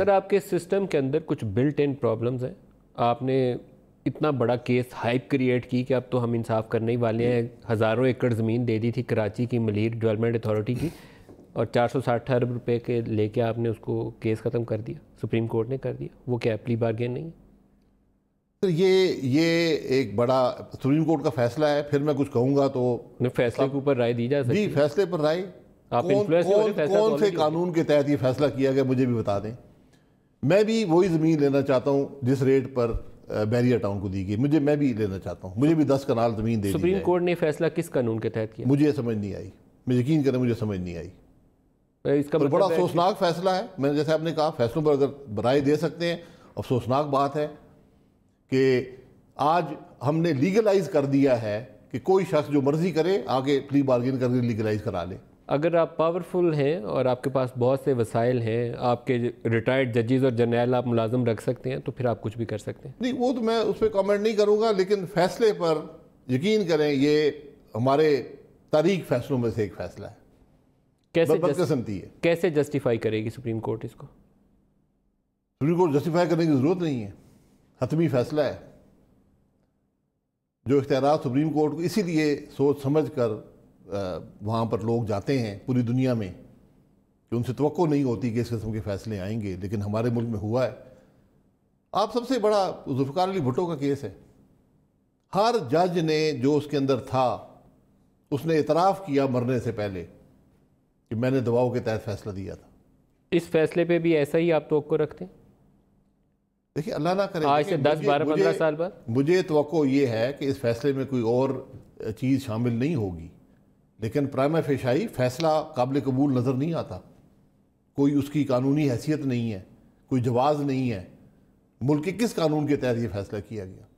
سر آپ کے سسٹم کے اندر کچھ بلٹ ان پرابلمس ہیں آپ نے اتنا بڑا کیس ہائپ کریٹ کی کہ اب تو ہم انصاف کرنے ہی والے ہیں ہزاروں ایکڑ زمین دے دی تھی کراچی کی ملیر ڈیولپمنٹ اتھارٹی کی اور چار سو ساٹھ ارب روپے کے لے کے آپ نے اس کو کیس ختم کر دیا سپریم کورٹ نے کر دیا وہ کیا اپلی بارگین نہیں سر یہ یہ ایک بڑا سپریم کورٹ کا فیصلہ ہے پھر میں کچھ کہوں گا تو فیصلے کے اوپر رائے دی جا جی فیصلے پر رائے کون سے قانون کے تحت یہ فیصلہ کیا گیا مجھے بھی بتا دیں میں بھی وہی زمین لینا چاہتا ہوں جس ریٹ پر بیریئر ٹاؤن کو دی گئی مجھے میں بھی لینا چاہتا ہوں مجھے بھی دس کنال زمین دے سپریم کورٹ نے فیصلہ کس قانون کے تحت کیا مجھے سمجھ نہیں آئی میں یقین کریں مجھے سمجھ نہیں آئی اس کا مطلب بڑا افسوسناک فیصلہ ہے میں نے جیسے آپ نے کہا فیصلوں پر اگر برائے دے سکتے ہیں افسوسناک بات ہے کہ آج ہم نے لیگلائز کر دیا ہے کہ کوئی شخص جو مرضی کرے آگے پلی بارگین کر کے لیگلائز کرا لے اگر آپ پاورفل ہیں اور آپ کے پاس بہت سے وسائل ہیں آپ کے ریٹائرڈ ججز اور جرنیل آپ ملازم رکھ سکتے ہیں تو پھر آپ کچھ بھی کر سکتے ہیں نہیں وہ تو میں اس پہ کامنٹ نہیں کروں گا لیکن فیصلے پر یقین کریں یہ ہمارے تاریخ فیصلوں میں سے ایک فیصلہ ہے کیسے کیسے جسٹیفائی کرے گی سپریم کورٹ اس کو سپریم کورٹ جسٹیفائی کرنے کی ضرورت نہیں ہے حتمی فیصلہ ہے جو اختیارات سپریم کورٹ کو اسی لیے سوچ سمجھ کر وہاں پر لوگ جاتے ہیں پوری دنیا میں کہ ان سے توقع نہیں ہوتی کہ اس قسم کے فیصلے آئیں گے لیکن ہمارے ملک میں ہوا ہے آپ سب سے بڑا ذوالفقار علی بھٹو کا کیس ہے ہر جج نے جو اس کے اندر تھا اس نے اعتراف کیا مرنے سے پہلے کہ میں نے دباؤ کے تحت فیصلہ دیا تھا اس فیصلے پہ بھی ایسا ہی آپ توقع رکھتے دیکھیے اللہ نہ کرے بارہ پندرہ سال بعد مجھے توقع یہ ہے کہ اس فیصلے میں کوئی اور چیز شامل نہیں ہوگی لیکن پرائم فیشائی فیصلہ قابل قبول نظر نہیں آتا کوئی اس کی قانونی حیثیت نہیں ہے کوئی جواز نہیں ہے ملک کے کس قانون کے تحت یہ فیصلہ کیا گیا